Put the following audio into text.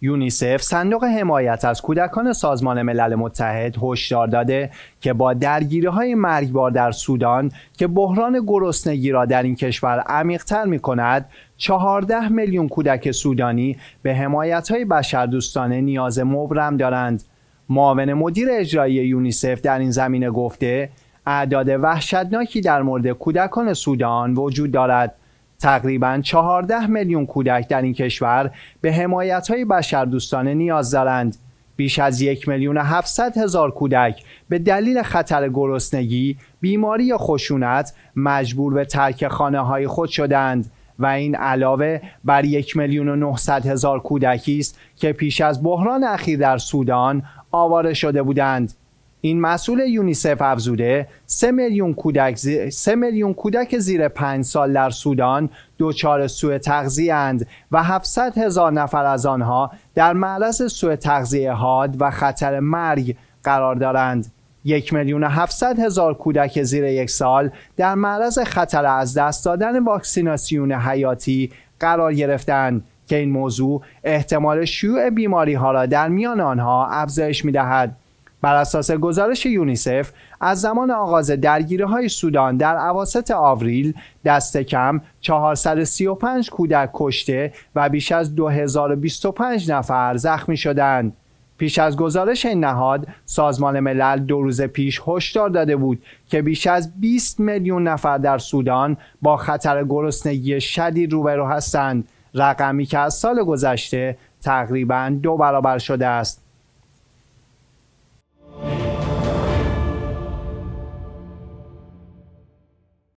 یونیسف صندوق حمایت از کودکان سازمان ملل متحد هشدار داده که با درگیری های مرگبار در سودان که بحران گرسنگی را در این کشور عمیقتر می کند 14 میلیون کودک سودانی به حمایت های بشردوستانه نیاز مبرم دارند معاون مدیر اجرایی یونیسف در این زمینه گفته اعداد وحشتناکی در مورد کودکان سودان وجود دارد تقریبا 14 میلیون کودک در این کشور به حمایت های دوستانه نیاز دارند. بیش از یک میلیون 700 هزار کودک به دلیل خطر گرسنگی، بیماری یا خشونت مجبور به ترک خانه های خود شدند و این علاوه بر یک میلیون 900 هزار کودکی است که پیش از بحران اخیر در سودان آواره شده بودند. این مسئول یونیسف افزوده 3 میلیون کودک زیر پنج کودک زیر 5 سال در سودان دچار سوء تغذیه اند و 700 هزار نفر از آنها در معرض سوء تغذیه حاد و خطر مرگ قرار دارند. یک میلیون هفتصد هزار کودک زیر یک سال در معرض خطر از دست دادن واکسیناسیون حیاتی قرار گرفتند که این موضوع احتمال شیوع بیماری ها را در میان آنها افزایش می دهد. بر اساس گزارش یونیسف از زمان آغاز درگیری های سودان در عواست آوریل دست کم 435 کودک کشته و بیش از 2025 نفر زخمی شدند. پیش از گزارش این نهاد سازمان ملل دو روز پیش هشدار داده بود که بیش از 20 میلیون نفر در سودان با خطر گرسنگی شدید روبرو هستند رقمی که از سال گذشته تقریبا دو برابر شده است